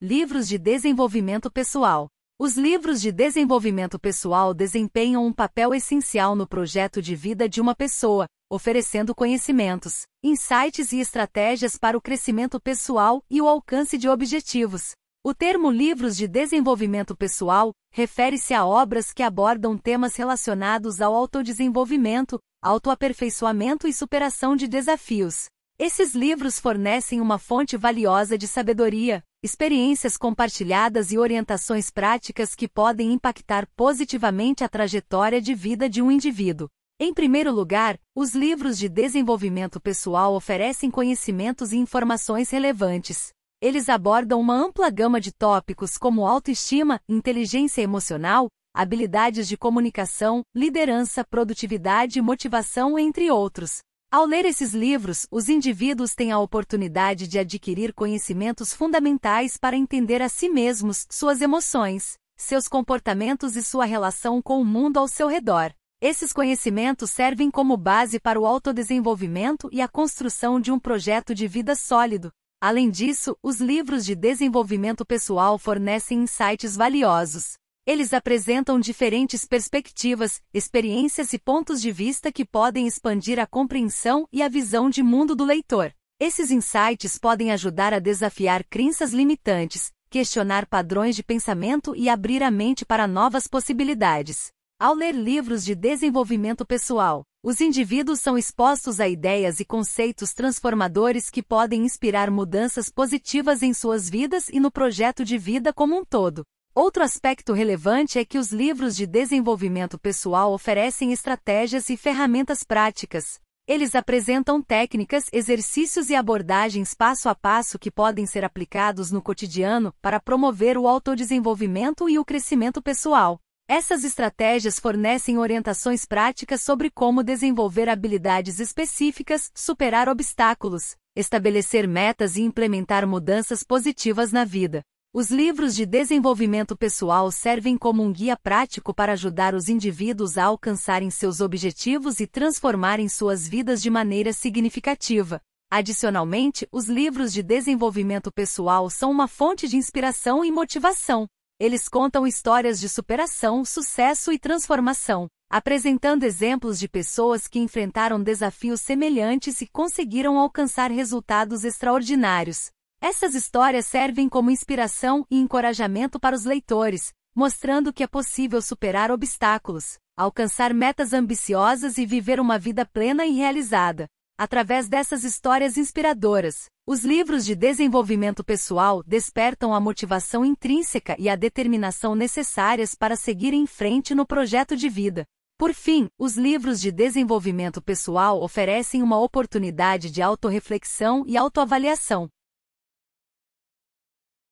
Livros de desenvolvimento pessoal. Os livros de desenvolvimento pessoal desempenham um papel essencial no projeto de vida de uma pessoa, oferecendo conhecimentos, insights e estratégias para o crescimento pessoal e o alcance de objetivos. O termo livros de desenvolvimento pessoal refere-se a obras que abordam temas relacionados ao autodesenvolvimento, autoaperfeiçoamento e superação de desafios. Esses livros fornecem uma fonte valiosa de sabedoria, experiências compartilhadas e orientações práticas que podem impactar positivamente a trajetória de vida de um indivíduo. Em primeiro lugar, os livros de desenvolvimento pessoal oferecem conhecimentos e informações relevantes. Eles abordam uma ampla gama de tópicos como autoestima, inteligência emocional, habilidades de comunicação, liderança, produtividade e motivação, entre outros. Ao ler esses livros, os indivíduos têm a oportunidade de adquirir conhecimentos fundamentais para entender a si mesmos, suas emoções, seus comportamentos e sua relação com o mundo ao seu redor. Esses conhecimentos servem como base para o autodesenvolvimento e a construção de um projeto de vida sólido. Além disso, os livros de desenvolvimento pessoal fornecem insights valiosos, eles apresentam diferentes perspectivas, experiências e pontos de vista que podem expandir a compreensão e a visão de mundo do leitor. Esses insights podem ajudar a desafiar crenças limitantes, questionar padrões de pensamento e abrir a mente para novas possibilidades. Ao ler livros de desenvolvimento pessoal, os indivíduos são expostos a ideias e conceitos transformadores que podem inspirar mudanças positivas em suas vidas e no projeto de vida como um todo. Outro aspecto relevante é que os livros de desenvolvimento pessoal oferecem estratégias e ferramentas práticas. Eles apresentam técnicas, exercícios e abordagens passo a passo que podem ser aplicados no cotidiano para promover o autodesenvolvimento e o crescimento pessoal. Essas estratégias fornecem orientações práticas sobre como desenvolver habilidades específicas, superar obstáculos, estabelecer metas e implementar mudanças positivas na vida. Os livros de desenvolvimento pessoal servem como um guia prático para ajudar os indivíduos a alcançarem seus objetivos e transformarem suas vidas de maneira significativa. Adicionalmente, os livros de desenvolvimento pessoal são uma fonte de inspiração e motivação. Eles contam histórias de superação, sucesso e transformação, apresentando exemplos de pessoas que enfrentaram desafios semelhantes e conseguiram alcançar resultados extraordinários. Essas histórias servem como inspiração e encorajamento para os leitores, mostrando que é possível superar obstáculos, alcançar metas ambiciosas e viver uma vida plena e realizada. Através dessas histórias inspiradoras, os livros de desenvolvimento pessoal despertam a motivação intrínseca e a determinação necessárias para seguir em frente no projeto de vida. Por fim, os livros de desenvolvimento pessoal oferecem uma oportunidade de autorreflexão e autoavaliação